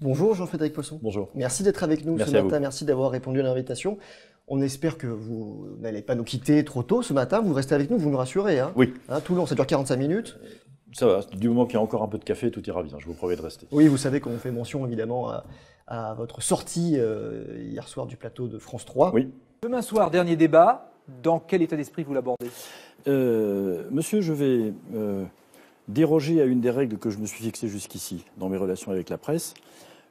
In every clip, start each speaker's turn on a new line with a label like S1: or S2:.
S1: Bonjour Jean-Frédéric Poisson. Bonjour. Merci d'être avec nous ce matin, merci d'avoir répondu à l'invitation. On espère que vous n'allez pas nous quitter trop tôt ce matin, vous restez avec nous, vous nous rassurez. Hein. Oui. Hein, tout tout long, ça dure 45 minutes. Ça va, du moment qu'il y a encore un peu de café, tout ira bien, je vous promets de rester. Oui, vous savez qu'on fait mention évidemment à, votre sortie euh, hier soir du plateau de France 3. Oui. Demain soir, dernier débat, dans quel état d'esprit vous l'abordez euh, Monsieur, je vais... Euh, déroger à une des règles que je me suis fixée jusqu'ici dans mes relations avec la presse,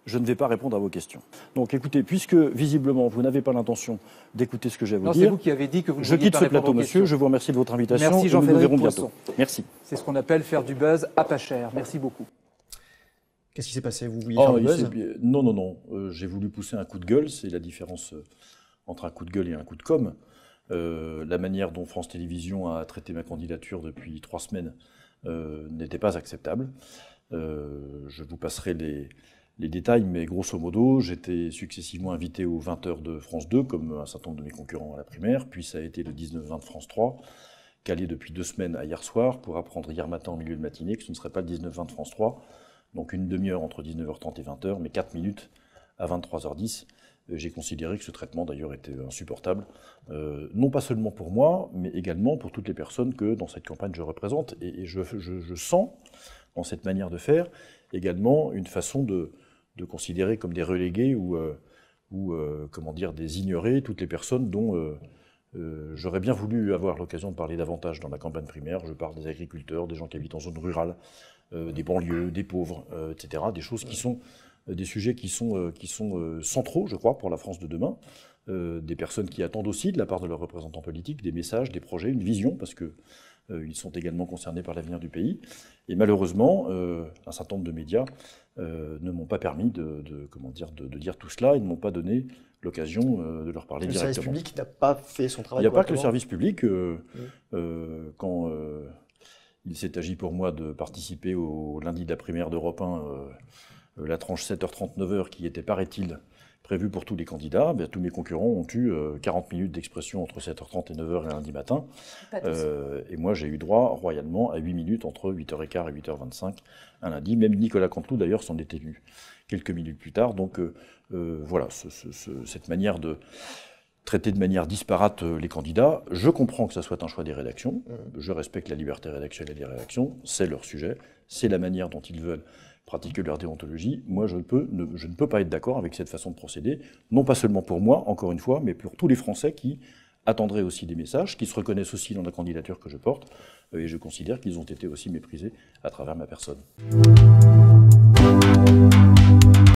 S1: je ne vais pas répondre à vos questions. Donc écoutez, puisque visiblement vous n'avez pas l'intention d'écouter ce que j'ai à vous non, c'est vous qui avez dit que vous je quitte ce plateau, monsieur. Je vous remercie de votre invitation. Merci jean Nous, nous verrons bientôt. Merci. C'est ce qu'on appelle faire du buzz à pas cher. Merci beaucoup. Qu'est-ce qui s'est passé Vous vouliez ah, faire du buzz Non, non, non. Euh, j'ai voulu pousser un coup de gueule. C'est la différence euh, entre un coup de gueule et un coup de com'. Euh, la manière dont France Télévisions a traité ma candidature depuis trois semaines euh, n'était pas acceptable. Euh, je vous passerai les, détails, mais grosso modo, j'étais successivement invité aux 20h de France 2, comme un certain nombre de mes concurrents à la primaire, puis ça a été le 19-20 de France 3, calé depuis deux semaines à hier soir, pour apprendre hier matin au milieu de matinée que ce ne serait pas le 19-20 de France 3, donc une demi-heure entre 19h30 et 20h, mais 4 minutes à 23h10. J'ai considéré que ce traitement d'ailleurs était insupportable, euh, non pas seulement pour moi, mais également pour toutes les personnes que dans cette campagne je représente. Et, je, je, sens dans cette manière de faire également une façon de, considérer comme des relégués ou, euh, euh, comment dire, des ignorés toutes les personnes dont j'aurais bien voulu avoir l'occasion de parler davantage dans la campagne primaire. Je parle des agriculteurs, des gens qui habitent en zone rurale, des banlieues, des pauvres, etc. Des choses qui sont euh, des sujets qui sont, euh, euh, centraux, je crois, pour la France de demain. des personnes qui attendent aussi, de la part de leurs représentants politiques, des messages, des projets, une vision, parce que ils sont également concernés par l'avenir du pays. Et malheureusement, un certain nombre de médias ne m'ont pas permis de, comment dire, de, dire tout cela et ne m'ont pas donné l'occasion de leur parler directement. Le service public n'a pas fait son travail. Il n'y a pas que le service public. quand il s'est agi pour moi de participer au lundi de la primaire d'Europe 1 euh, la tranche 7h30-9h qui était, paraît-il, prévue pour tous les candidats, ben, tous mes concurrents ont eu 40 euh, minutes d'expression entre 7h30 et 9h et lundi matin. Euh, et moi, j'ai eu droit royalement à 8 minutes entre 8h15 et 8h25 un lundi. Même Nicolas Canteloup, d'ailleurs, s'en était élu quelques minutes plus tard. Donc euh, euh voilà, ce, ce, cette manière de traiter de manière disparate euh, les candidats. Je comprends que ça soit un choix des rédactions. Mmh. Je respecte la liberté rédactionnelle des rédactions. C'est leur sujet. C'est la manière dont ils veulent pratiquer leur déontologie. Moi, je ne peux, je ne peux pas être d'accord avec cette façon de procéder. Non pas seulement pour moi, encore une fois, mais pour tous les Français qui attendraient aussi des messages, qui se reconnaissent aussi dans la candidature que je porte. Et je considère qu'ils ont été aussi méprisés à travers ma personne.